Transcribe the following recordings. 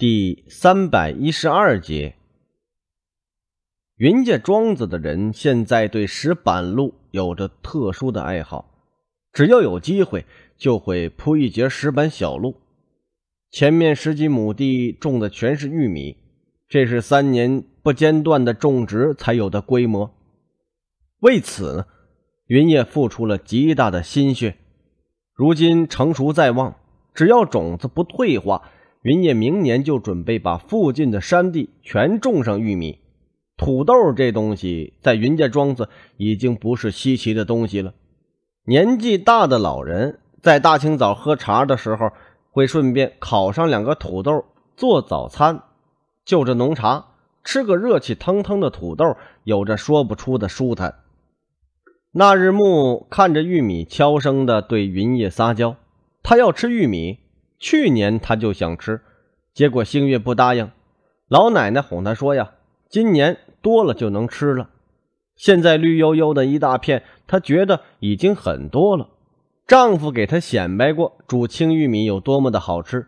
第三百一十二节，云家庄子的人现在对石板路有着特殊的爱好，只要有机会就会铺一节石板小路。前面十几亩地种的全是玉米，这是三年不间断的种植才有的规模。为此，云烨付出了极大的心血，如今成熟在望，只要种子不退化。云烨明年就准备把附近的山地全种上玉米、土豆。这东西在云家庄子已经不是稀奇的东西了。年纪大的老人在大清早喝茶的时候，会顺便烤上两个土豆做早餐，就着浓茶吃个热气腾腾的土豆，有着说不出的舒坦。那日暮看着玉米，悄声地对云烨撒娇：“他要吃玉米。”去年她就想吃，结果星月不答应。老奶奶哄她说呀：“今年多了就能吃了。”现在绿油油的一大片，她觉得已经很多了。丈夫给她显摆过煮青玉米有多么的好吃，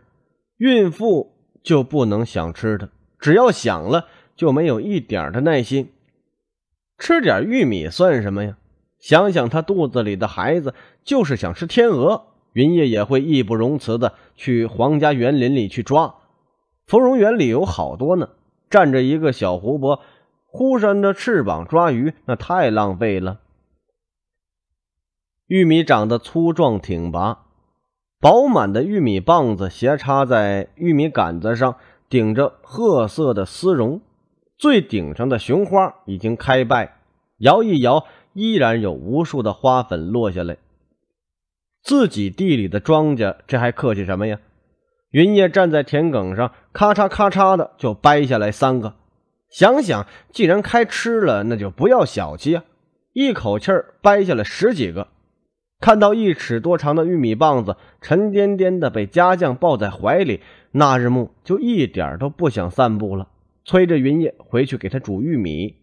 孕妇就不能想吃的，只要想了就没有一点的耐心。吃点玉米算什么呀？想想她肚子里的孩子，就是想吃天鹅。云叶也会义不容辞的去皇家园林里去抓，芙蓉园里有好多呢。站着一个小湖泊，忽扇着翅膀抓鱼，那太浪费了。玉米长得粗壮挺拔，饱满的玉米棒子斜插在玉米杆子上，顶着褐色的丝绒，最顶上的雄花已经开败，摇一摇，依然有无数的花粉落下来。自己地里的庄稼，这还客气什么呀？云烨站在田埂上，咔嚓咔嚓的就掰下来三个。想想既然开吃了，那就不要小气啊！一口气儿掰下来十几个。看到一尺多长的玉米棒子，沉甸甸的被家将抱在怀里，那日暮就一点都不想散步了，催着云烨回去给他煮玉米，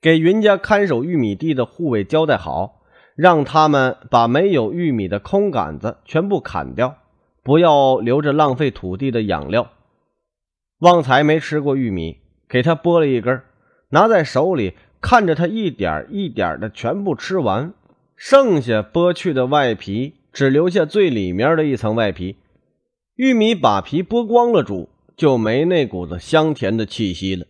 给云家看守玉米地的护卫交代好。让他们把没有玉米的空杆子全部砍掉，不要留着浪费土地的养料。旺财没吃过玉米，给他剥了一根，拿在手里看着他一点一点的全部吃完，剩下剥去的外皮，只留下最里面的一层外皮。玉米把皮剥光了煮，就没那股子香甜的气息了。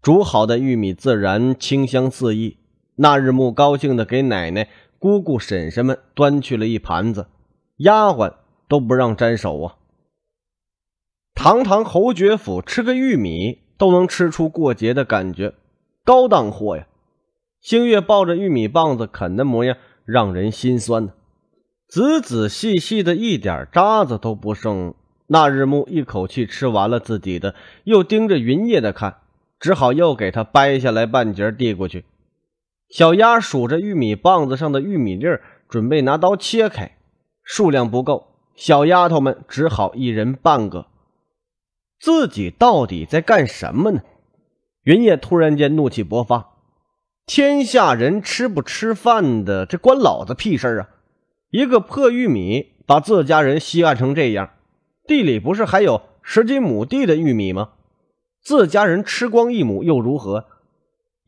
煮好的玉米自然清香四溢。那日暮高兴的给奶奶、姑姑、婶婶们端去了一盘子，丫鬟都不让沾手啊。堂堂侯爵府吃个玉米都能吃出过节的感觉，高档货呀！星月抱着玉米棒子啃的模样让人心酸呢，仔仔细细的一点渣子都不剩。那日暮一口气吃完了自己的，又盯着云烨的看，只好又给他掰下来半截递过去。小丫数着玉米棒子上的玉米粒儿，准备拿刀切开，数量不够，小丫头们只好一人半个。自己到底在干什么呢？云叶突然间怒气勃发：天下人吃不吃饭的，这关老子屁事啊！一个破玉米把自家人稀烂成这样，地里不是还有十几亩地的玉米吗？自家人吃光一亩又如何？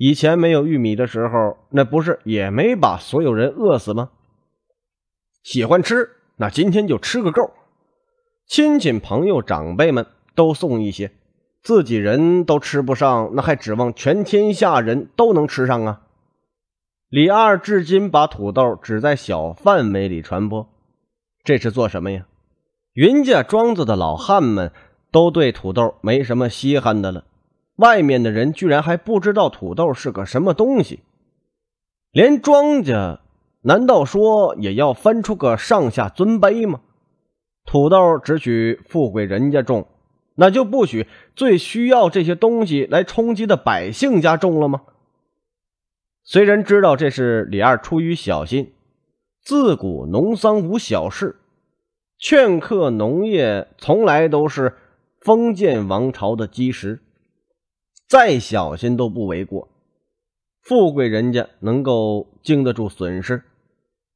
以前没有玉米的时候，那不是也没把所有人饿死吗？喜欢吃，那今天就吃个够。亲戚朋友长辈们都送一些，自己人都吃不上，那还指望全天下人都能吃上啊？李二至今把土豆只在小范围里传播，这是做什么呀？云家庄子的老汉们都对土豆没什么稀罕的了。外面的人居然还不知道土豆是个什么东西，连庄稼难道说也要分出个上下尊卑吗？土豆只许富贵人家种，那就不许最需要这些东西来充饥的百姓家种了吗？虽然知道这是李二出于小心，自古农桑无小事，劝客农业从来都是封建王朝的基石。再小心都不为过，富贵人家能够经得住损失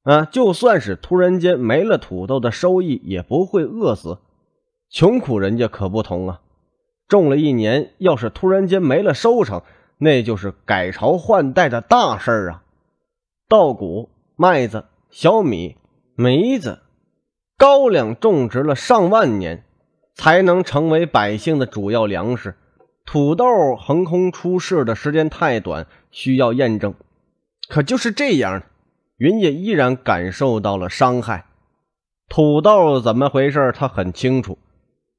啊，就算是突然间没了土豆的收益，也不会饿死。穷苦人家可不同啊，种了一年，要是突然间没了收成，那就是改朝换代的大事儿啊。稻谷、麦子、小米、梅子、高粱种植了上万年，才能成为百姓的主要粮食。土豆横空出世的时间太短，需要验证。可就是这样云也依然感受到了伤害。土豆怎么回事？他很清楚。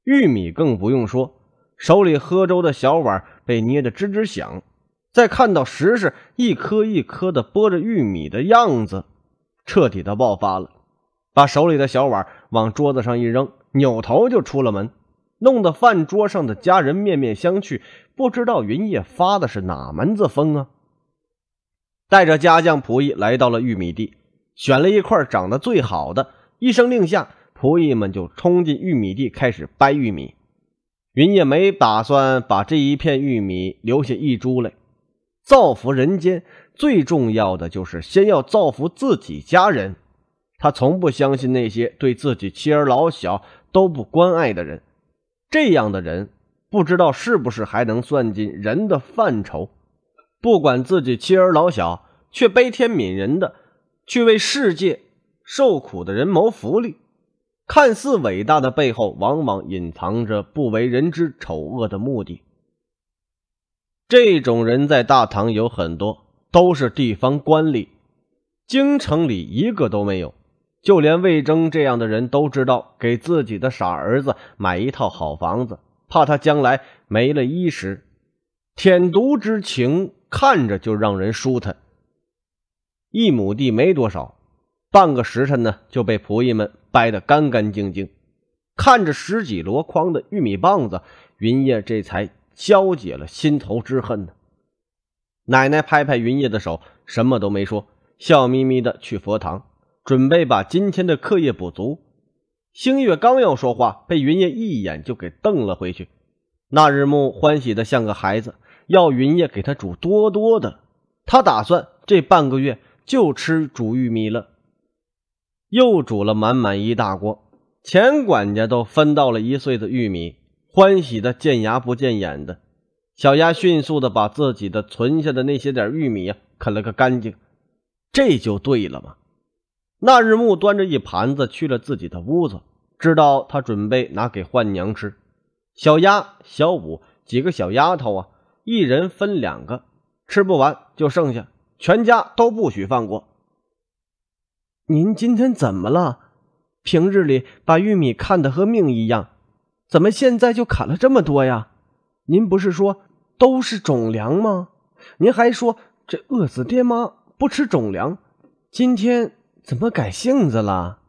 玉米更不用说，手里喝粥的小碗被捏得吱吱响。再看到石石一颗一颗的剥着玉米的样子，彻底的爆发了，把手里的小碗往桌子上一扔，扭头就出了门。弄得饭桌上的家人面面相觑，不知道云烨发的是哪门子疯啊！带着家将仆役来到了玉米地，选了一块长得最好的，一声令下，仆役们就冲进玉米地开始掰玉米。云烨没打算把这一片玉米留下一株来，造福人间。最重要的就是先要造福自己家人。他从不相信那些对自己妻儿老小都不关爱的人。这样的人，不知道是不是还能算进人的范畴？不管自己妻儿老小，却悲天悯人的去为世界受苦的人谋福利。看似伟大的背后，往往隐藏着不为人知丑恶的目的。这种人在大唐有很多，都是地方官吏，京城里一个都没有。就连魏征这样的人都知道给自己的傻儿子买一套好房子，怕他将来没了衣食，舔犊之情看着就让人舒坦。一亩地没多少，半个时辰呢就被仆役们掰得干干净净。看着十几箩筐的玉米棒子，云叶这才消解了心头之恨呢。奶奶拍拍云叶的手，什么都没说，笑眯眯的去佛堂。准备把今天的课业补足。星月刚要说话，被云烨一眼就给瞪了回去。那日暮欢喜的像个孩子，要云烨给他煮多多的。他打算这半个月就吃煮玉米了。又煮了满满一大锅，钱管家都分到了一穗子玉米，欢喜的见牙不见眼的。小丫迅速的把自己的存下的那些点玉米啊啃了个干净。这就对了嘛。那日暮端着一盘子去了自己的屋子，知道他准备拿给换娘吃。小丫、小五几个小丫头啊，一人分两个，吃不完就剩下，全家都不许放过。您今天怎么了？平日里把玉米看得和命一样，怎么现在就砍了这么多呀？您不是说都是种粮吗？您还说这饿死爹妈不吃种粮，今天。怎么改性子了？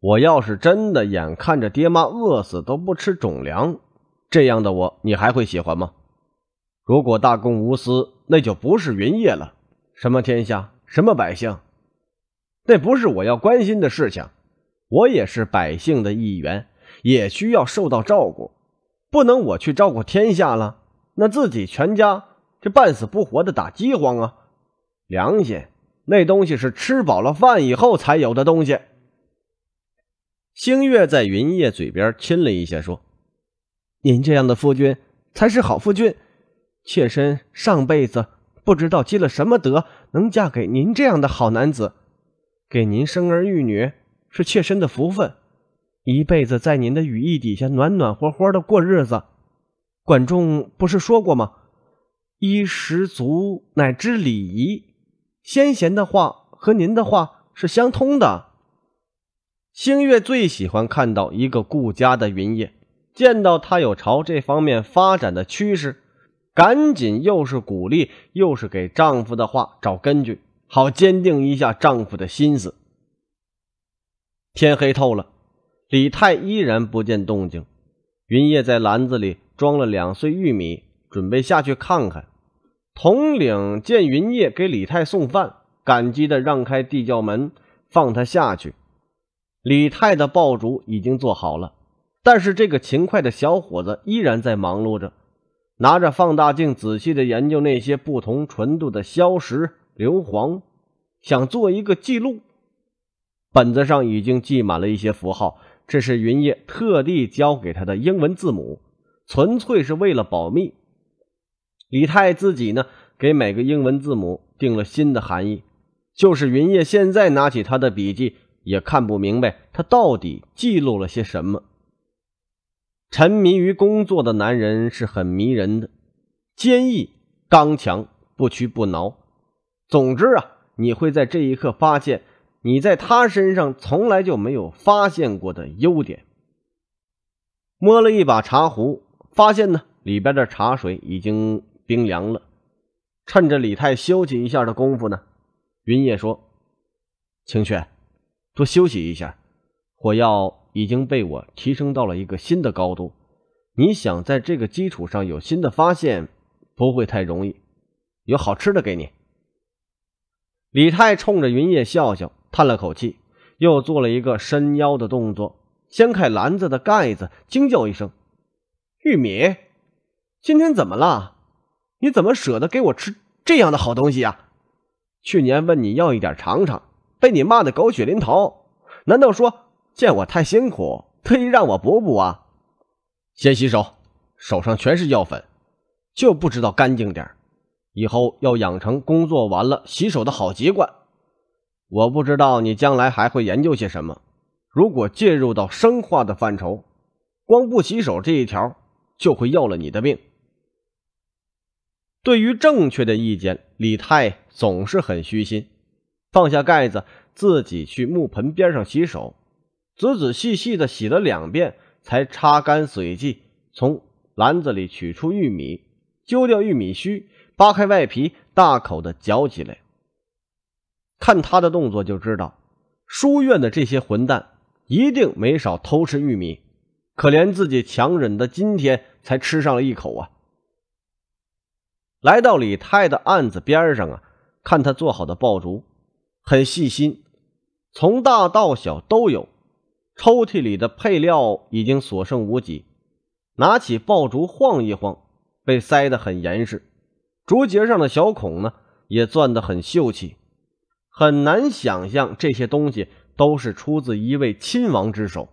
我要是真的眼看着爹妈饿死都不吃种粮，这样的我你还会喜欢吗？如果大公无私，那就不是云烨了。什么天下，什么百姓，那不是我要关心的事情。我也是百姓的一员，也需要受到照顾，不能我去照顾天下了，那自己全家这半死不活的打饥荒啊！良心。那东西是吃饱了饭以后才有的东西。星月在云叶嘴边亲了一下，说：“您这样的夫君才是好夫君。妾身上辈子不知道积了什么德，能嫁给您这样的好男子，给您生儿育女是妾身的福分。一辈子在您的羽翼底下暖暖和和的过日子。管仲不是说过吗？衣食足乃知礼仪。”先贤的话和您的话是相通的。星月最喜欢看到一个顾家的云叶，见到他有朝这方面发展的趋势，赶紧又是鼓励又是给丈夫的话找根据，好坚定一下丈夫的心思。天黑透了，李泰依然不见动静。云叶在篮子里装了两穗玉米，准备下去看看。统领见云烨给李泰送饭，感激的让开地窖门，放他下去。李泰的爆竹已经做好了，但是这个勤快的小伙子依然在忙碌着，拿着放大镜仔细的研究那些不同纯度的硝石、硫磺，想做一个记录。本子上已经记满了一些符号，这是云烨特地教给他的英文字母，纯粹是为了保密。李太自己呢，给每个英文字母定了新的含义，就是云烨现在拿起他的笔记，也看不明白他到底记录了些什么。沉迷于工作的男人是很迷人的，坚毅、刚强、不屈不挠。总之啊，你会在这一刻发现，你在他身上从来就没有发现过的优点。摸了一把茶壶，发现呢，里边的茶水已经。冰凉了，趁着李泰休息一下的功夫呢，云烨说：“清雪，多休息一下。火药已经被我提升到了一个新的高度，你想在这个基础上有新的发现，不会太容易。有好吃的给你。”李泰冲着云烨笑笑，叹了口气，又做了一个伸腰的动作，掀开篮子的盖子，惊叫一声：“玉米，今天怎么了？”你怎么舍得给我吃这样的好东西啊？去年问你要一点尝尝，被你骂得狗血淋头。难道说见我太辛苦，特意让我补补啊？先洗手，手上全是药粉，就不知道干净点以后要养成工作完了洗手的好习惯。我不知道你将来还会研究些什么。如果进入到生化的范畴，光不洗手这一条就会要了你的命。对于正确的意见，李泰总是很虚心。放下盖子，自己去木盆边上洗手，仔仔细细的洗了两遍，才擦干水迹。从篮子里取出玉米，揪掉玉米须，扒开外皮，大口的嚼起来。看他的动作就知道，书院的这些混蛋一定没少偷吃玉米，可怜自己强忍的，今天才吃上了一口啊。来到李泰的案子边上啊，看他做好的爆竹，很细心，从大到小都有。抽屉里的配料已经所剩无几，拿起爆竹晃一晃，被塞得很严实。竹节上的小孔呢，也钻得很秀气，很难想象这些东西都是出自一位亲王之手。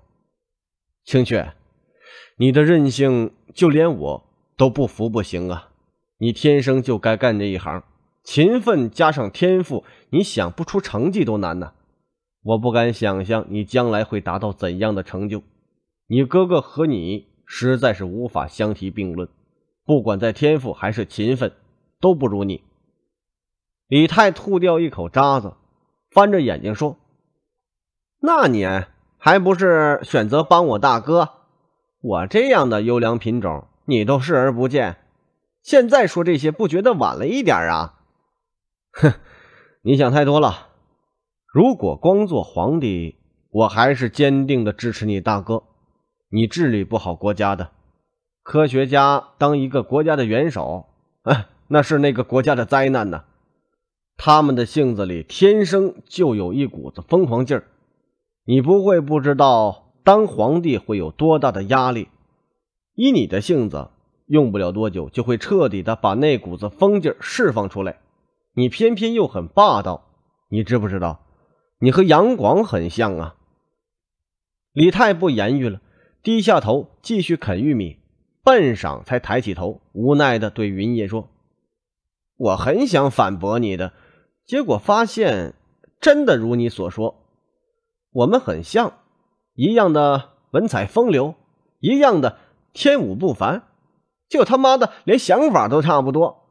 青雀，你的任性就连我都不服不行啊！你天生就该干这一行，勤奋加上天赋，你想不出成绩都难呐！我不敢想象你将来会达到怎样的成就，你哥哥和你实在是无法相提并论，不管在天赋还是勤奋，都不如你。李泰吐掉一口渣子，翻着眼睛说：“那年还不是选择帮我大哥？我这样的优良品种，你都视而不见？”现在说这些不觉得晚了一点啊？哼，你想太多了。如果光做皇帝，我还是坚定的支持你大哥。你治理不好国家的科学家当一个国家的元首，那是那个国家的灾难呢。他们的性子里天生就有一股子疯狂劲儿，你不会不知道当皇帝会有多大的压力。以你的性子。用不了多久，就会彻底的把那股子风劲释放出来。你偏偏又很霸道，你知不知道？你和杨广很像啊！李泰不言语了，低下头继续啃玉米，半晌才抬起头，无奈的对云烨说：“我很想反驳你的，结果发现真的如你所说，我们很像，一样的文采风流，一样的天武不凡。”就他妈的连想法都差不多。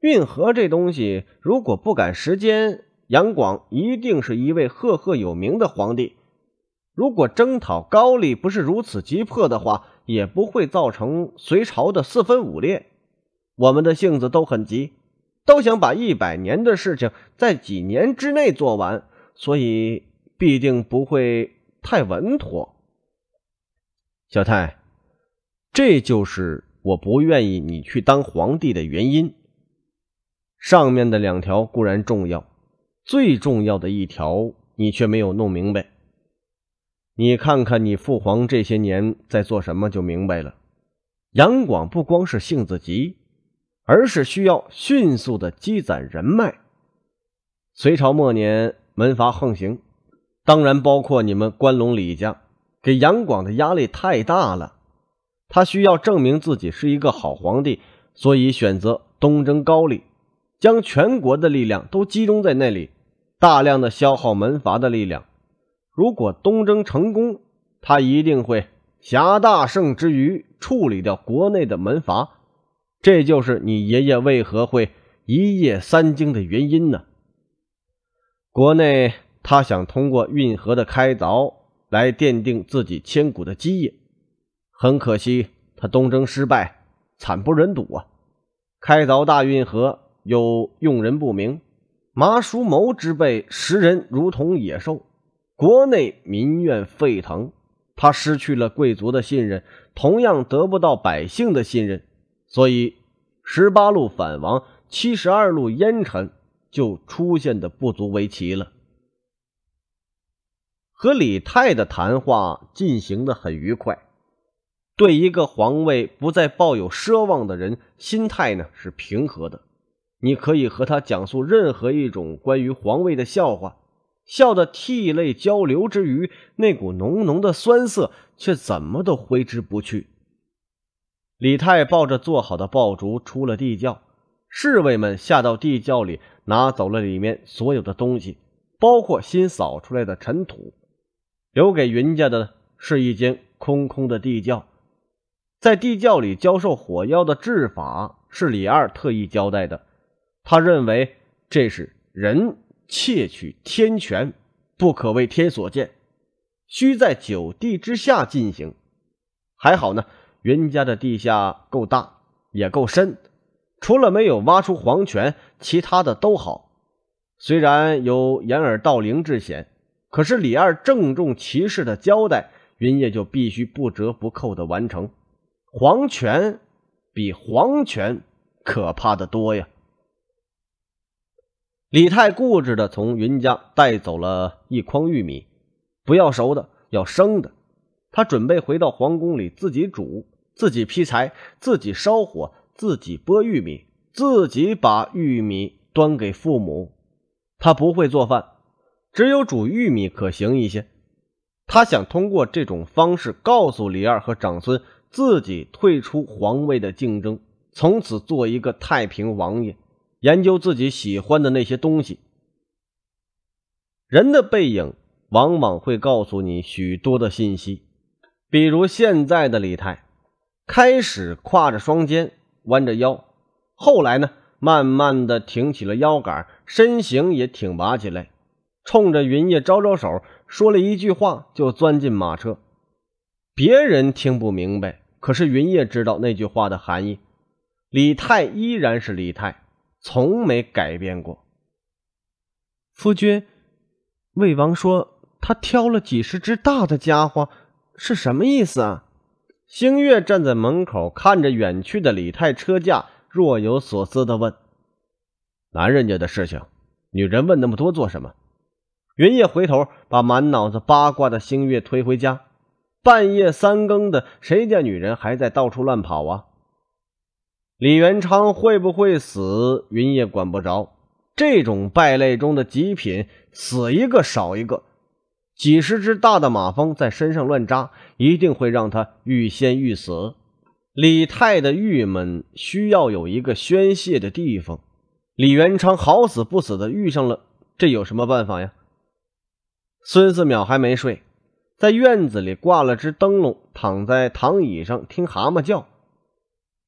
运河这东西，如果不赶时间，杨广一定是一位赫赫有名的皇帝。如果征讨高丽不是如此急迫的话，也不会造成隋朝的四分五裂。我们的性子都很急，都想把一百年的事情在几年之内做完，所以必定不会太稳妥。小太，这就是。我不愿意你去当皇帝的原因，上面的两条固然重要，最重要的一条你却没有弄明白。你看看你父皇这些年在做什么就明白了。杨广不光是性子急，而是需要迅速的积攒人脉。隋朝末年门阀横行，当然包括你们关龙李家，给杨广的压力太大了。他需要证明自己是一个好皇帝，所以选择东征高丽，将全国的力量都集中在那里，大量的消耗门阀的力量。如果东征成功，他一定会挟大胜之余处理掉国内的门阀。这就是你爷爷为何会一夜三惊的原因呢？国内，他想通过运河的开凿来奠定自己千古的基业。很可惜，他东征失败，惨不忍睹啊！开凿大运河又用人不明，麻叔谋之辈识人如同野兽，国内民怨沸腾，他失去了贵族的信任，同样得不到百姓的信任，所以十八路反王、七十二路烟尘就出现的不足为奇了。和李泰的谈话进行的很愉快。对一个皇位不再抱有奢望的人，心态呢是平和的。你可以和他讲述任何一种关于皇位的笑话，笑得涕泪交流之余，那股浓浓的酸涩却怎么都挥之不去。李泰抱着做好的爆竹出了地窖，侍卫们下到地窖里拿走了里面所有的东西，包括新扫出来的尘土，留给云家的是一间空空的地窖。在地窖里教授火药的制法是李二特意交代的，他认为这是人窃取天权，不可为天所见，需在九地之下进行。还好呢，云家的地下够大也够深，除了没有挖出黄泉，其他的都好。虽然有掩耳盗铃之嫌，可是李二郑重其事的交代，云烨就必须不折不扣的完成。黄泉比黄泉可怕的多呀！李泰固执的从云家带走了一筐玉米，不要熟的，要生的。他准备回到皇宫里自己煮、自己劈柴、自己烧火、自己剥玉米、自己把玉米端给父母。他不会做饭，只有煮玉米可行一些。他想通过这种方式告诉李二和长孙。自己退出皇位的竞争，从此做一个太平王爷，研究自己喜欢的那些东西。人的背影往往会告诉你许多的信息，比如现在的李泰，开始挎着双肩，弯着腰，后来呢，慢慢的挺起了腰杆，身形也挺拔起来，冲着云烨招招手，说了一句话，就钻进马车。别人听不明白，可是云烨知道那句话的含义。李泰依然是李泰，从没改变过。夫君，魏王说他挑了几十只大的家伙，是什么意思啊？星月站在门口看着远去的李泰车驾，若有所思的问：“男人家的事情，女人问那么多做什么？”云烨回头把满脑子八卦的星月推回家。半夜三更的，谁家女人还在到处乱跑啊？李元昌会不会死？云也管不着。这种败类中的极品，死一个少一个。几十只大的马蜂在身上乱扎，一定会让他欲仙欲死。李泰的郁闷需要有一个宣泄的地方。李元昌好死不死的遇上了，这有什么办法呀？孙思邈还没睡。在院子里挂了只灯笼，躺在躺椅上听蛤蟆叫。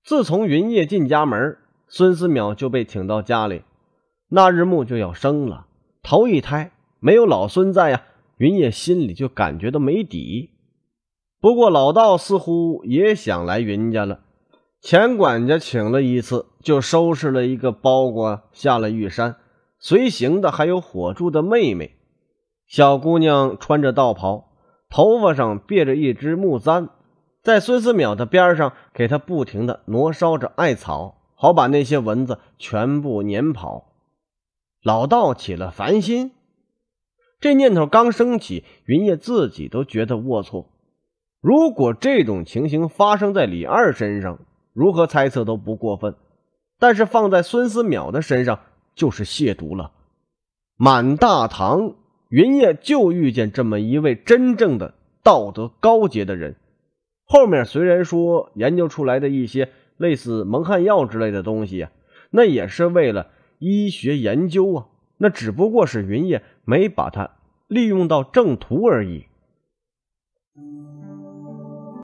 自从云夜进家门，孙思邈就被请到家里。那日暮就要生了，头一胎，没有老孙在呀，云夜心里就感觉到没底。不过老道似乎也想来云家了。钱管家请了一次，就收拾了一个包裹，下了玉山。随行的还有火柱的妹妹，小姑娘穿着道袍。头发上别着一只木簪，在孙思邈的边上给他不停的挪烧着艾草，好把那些蚊子全部撵跑。老道起了烦心，这念头刚升起，云烨自己都觉得龌龊。如果这种情形发生在李二身上，如何猜测都不过分；但是放在孙思邈的身上，就是亵渎了满大唐。云烨就遇见这么一位真正的道德高洁的人，后面虽然说研究出来的一些类似蒙汗药之类的东西啊，那也是为了医学研究啊，那只不过是云烨没把它利用到正途而已。